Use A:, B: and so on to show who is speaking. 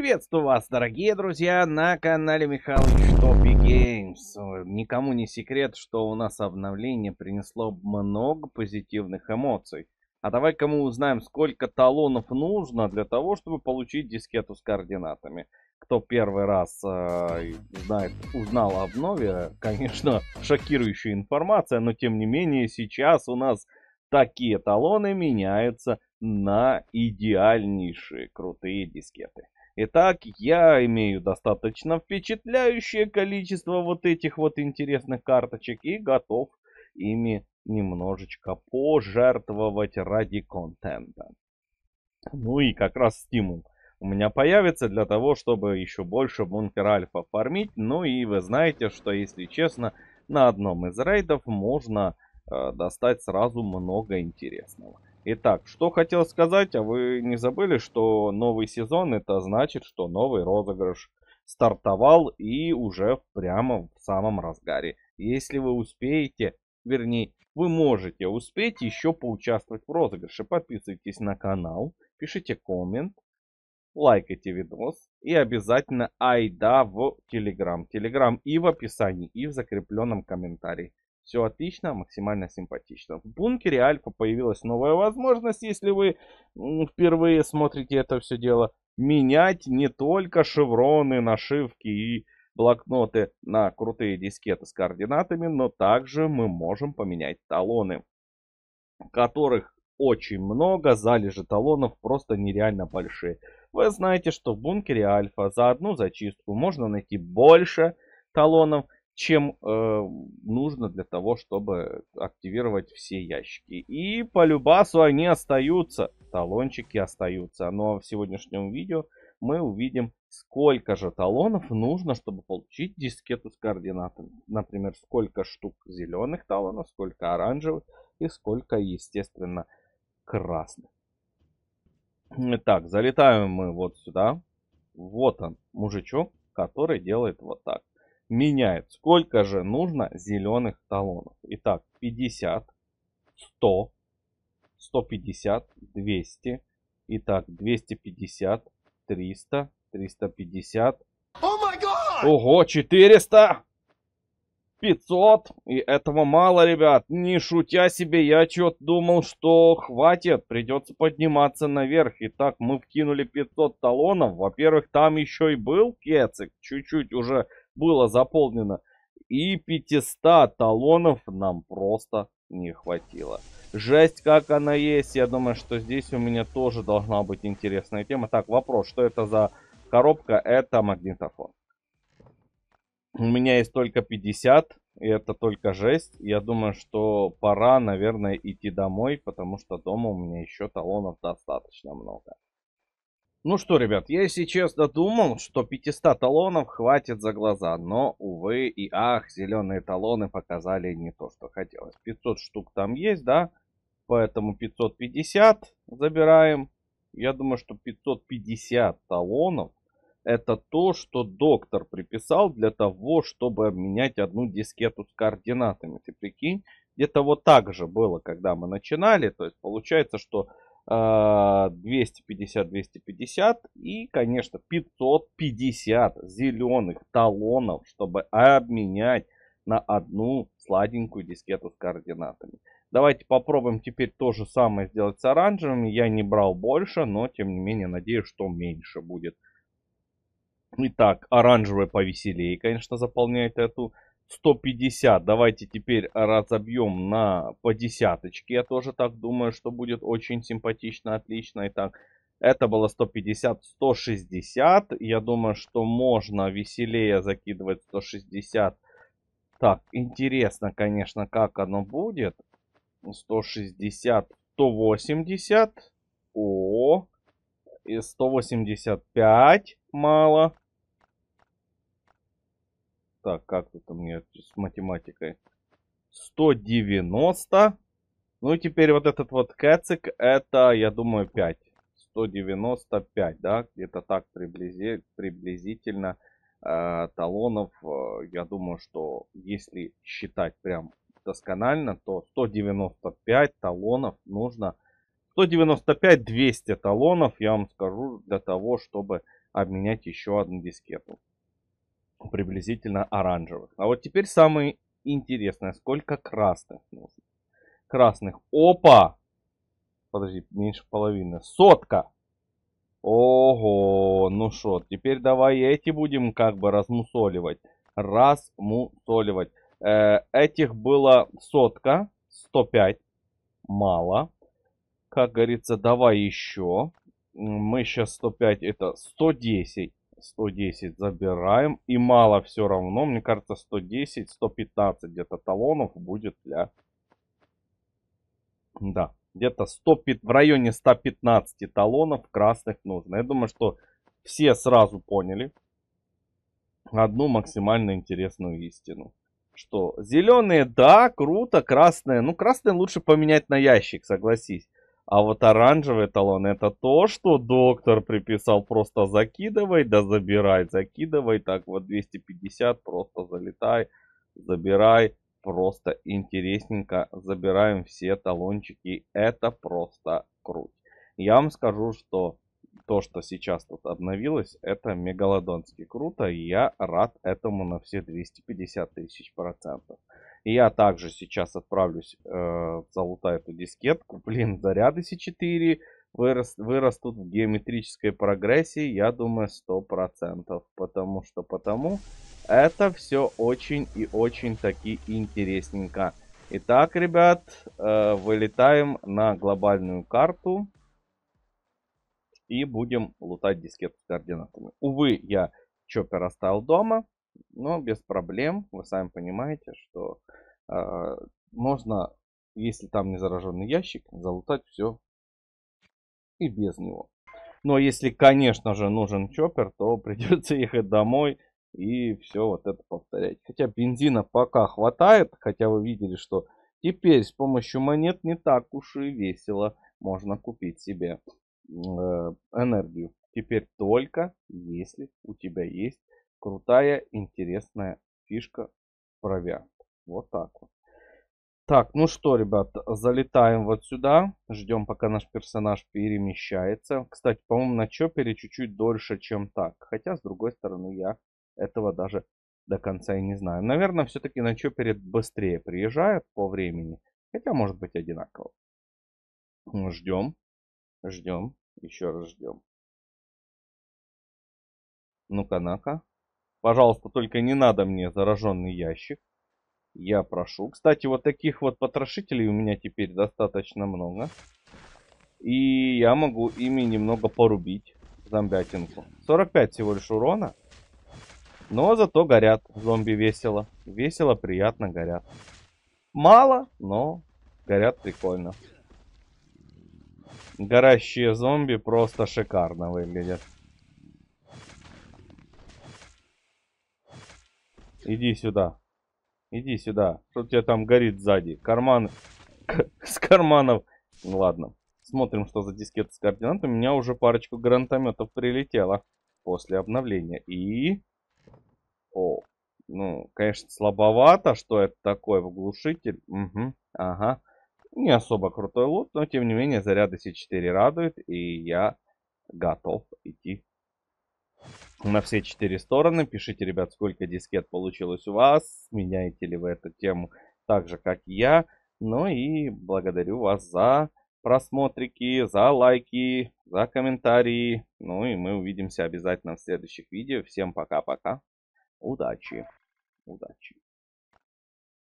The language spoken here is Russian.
A: Приветствую вас, дорогие друзья, на канале Михалыч Топи Геймс. Никому не секрет, что у нас обновление принесло много позитивных эмоций. А давай-ка мы узнаем, сколько талонов нужно для того, чтобы получить дискету с координатами. Кто первый раз э, знает, узнал о обнове, конечно, шокирующая информация, но тем не менее сейчас у нас такие талоны меняются на идеальнейшие крутые дискеты. Итак, я имею достаточно впечатляющее количество вот этих вот интересных карточек и готов ими немножечко пожертвовать ради контента. Ну и как раз стимул у меня появится для того, чтобы еще больше бункер альфа фармить. Ну и вы знаете, что если честно, на одном из рейдов можно э, достать сразу много интересного. Итак, что хотел сказать, а вы не забыли, что новый сезон, это значит, что новый розыгрыш стартовал и уже прямо в самом разгаре. Если вы успеете, вернее, вы можете успеть еще поучаствовать в розыгрыше. Подписывайтесь на канал, пишите коммент, лайкайте видос и обязательно айда в Телеграм. Телеграм и в описании, и в закрепленном комментарии. Все отлично, максимально симпатично. В бункере Альфа появилась новая возможность, если вы впервые смотрите это все дело, менять не только шевроны, нашивки и блокноты на крутые дискеты с координатами, но также мы можем поменять талоны, которых очень много, залежи талонов просто нереально большие. Вы знаете, что в бункере Альфа за одну зачистку можно найти больше талонов, чем э, нужно для того, чтобы активировать все ящики. И по любасу они остаются, талончики остаются. Но в сегодняшнем видео мы увидим, сколько же талонов нужно, чтобы получить дискету с координатами. Например, сколько штук зеленых талонов, сколько оранжевых и сколько, естественно, красных. Итак, залетаем мы вот сюда. Вот он, мужичок, который делает вот так меняет. Сколько же нужно зеленых талонов? Итак, 50, 100, 150, 200. Итак, 250, 300, 350. Oh Ого, 400! 500, и этого мало, ребят. Не шутя себе, я что то думал, что хватит, придется подниматься наверх. Итак, мы вкинули 500 талонов. Во-первых, там еще и был кецик, чуть-чуть уже было заполнено. И 500 талонов нам просто не хватило. Жесть, как она есть. Я думаю, что здесь у меня тоже должна быть интересная тема. Так, вопрос, что это за коробка? Это магнитофон. У меня есть только 50, и это только жесть. Я думаю, что пора, наверное, идти домой, потому что дома у меня еще талонов достаточно много. Ну что, ребят, я, сейчас додумал, что 500 талонов хватит за глаза, но, увы и ах, зеленые талоны показали не то, что хотелось. 500 штук там есть, да, поэтому 550 забираем. Я думаю, что 550 талонов это то, что доктор приписал для того, чтобы обменять одну дискету с координатами. Ты прикинь, где-то вот так же было, когда мы начинали. То есть получается, что 250-250 э, и, конечно, 550 зеленых талонов, чтобы обменять на одну сладенькую дискету с координатами. Давайте попробуем теперь то же самое сделать с оранжевыми. Я не брал больше, но тем не менее надеюсь, что меньше будет. Итак, оранжевое повеселее, конечно, заполняет эту 150. Давайте теперь разобьем на по десяточке. Я тоже так думаю, что будет очень симпатично, отлично. Итак, это было 150, 160. Я думаю, что можно веселее закидывать 160. Так, интересно, конечно, как оно будет. 160, 180. О, и 185 мало. Так, как тут у меня с математикой? 190. Ну и теперь вот этот вот кэцик, это, я думаю, 5. 195, да, где-то так приблизи, приблизительно э, талонов. Э, я думаю, что если считать прям досконально, то 195 талонов нужно. 195-200 талонов, я вам скажу, для того, чтобы обменять еще одну дискету приблизительно оранжевых. А вот теперь самое интересное, сколько красных нужно. Красных. Опа! Подожди, меньше половины. Сотка! Ого, ну что, теперь давай эти будем как бы размусоливать. Размусоливать. Э, этих было сотка, 105, мало. Как говорится, давай еще. Мы сейчас 105, это 110. 110 забираем. И мало все равно. Мне кажется, 110, 115 где-то талонов будет для... Да, где-то 100, в районе 115 талонов красных нужно. Я думаю, что все сразу поняли одну максимально интересную истину. Что зеленые, да, круто, красные. Ну, красные лучше поменять на ящик, согласись. А вот оранжевый талон это то, что доктор приписал просто закидывай, да забирай, закидывай, так вот 250, просто залетай, забирай, просто интересненько, забираем все талончики, это просто круть. Я вам скажу, что то, что сейчас тут обновилось, это мегалодонски круто, я рад этому на все 250 тысяч процентов. И я также сейчас отправлюсь, э, залутаю эту дискетку. Блин, заря 1004 вырос, вырастут в геометрической прогрессии, я думаю, 100%. Потому что потому это все очень и очень таки интересненько. Итак, ребят, э, вылетаем на глобальную карту. И будем лутать дискет с координатами. Увы, я чоппер оставил дома но без проблем, вы сами понимаете, что э, можно, если там не зараженный ящик, залутать все и без него. Но если, конечно же, нужен чоппер, то придется ехать домой и все вот это повторять. Хотя бензина пока хватает, хотя вы видели, что теперь с помощью монет не так уж и весело можно купить себе э, энергию. Теперь только если у тебя есть крутая, интересная фишка провиант. Вот так вот. Так, ну что, ребят, залетаем вот сюда. Ждем, пока наш персонаж перемещается. Кстати, по-моему, на чопере чуть-чуть дольше, чем так. Хотя, с другой стороны, я этого даже до конца и не знаю. Наверное, все-таки на чопере быстрее приезжает по времени. Хотя, может быть, одинаково. Ждем. Ждем. Еще раз ждем. Ну-ка, на-ка. Пожалуйста, только не надо мне зараженный ящик. Я прошу. Кстати, вот таких вот потрошителей у меня теперь достаточно много. И я могу ими немного порубить зомбятинку. 45 всего лишь урона. Но зато горят зомби весело. Весело, приятно горят. Мало, но горят прикольно. Горящие зомби просто шикарно выглядят. Иди сюда. Иди сюда. Что у тебя там горит сзади? Карман... с карманов... Ну ладно. Смотрим, что за дискет с координатами. У меня уже парочку гранатометов прилетело после обновления. И... О, ну, конечно, слабовато, что это такое в глушитель. Угу, ага. Не особо крутой лут, но тем не менее заряды C4 радует, и я готов идти на все четыре стороны. Пишите, ребят, сколько дискет получилось у вас. Меняете ли вы эту тему так же, как и я. Ну и благодарю вас за просмотрики, за лайки, за комментарии. Ну и мы увидимся обязательно в следующих видео. Всем пока-пока. Удачи. Удачи.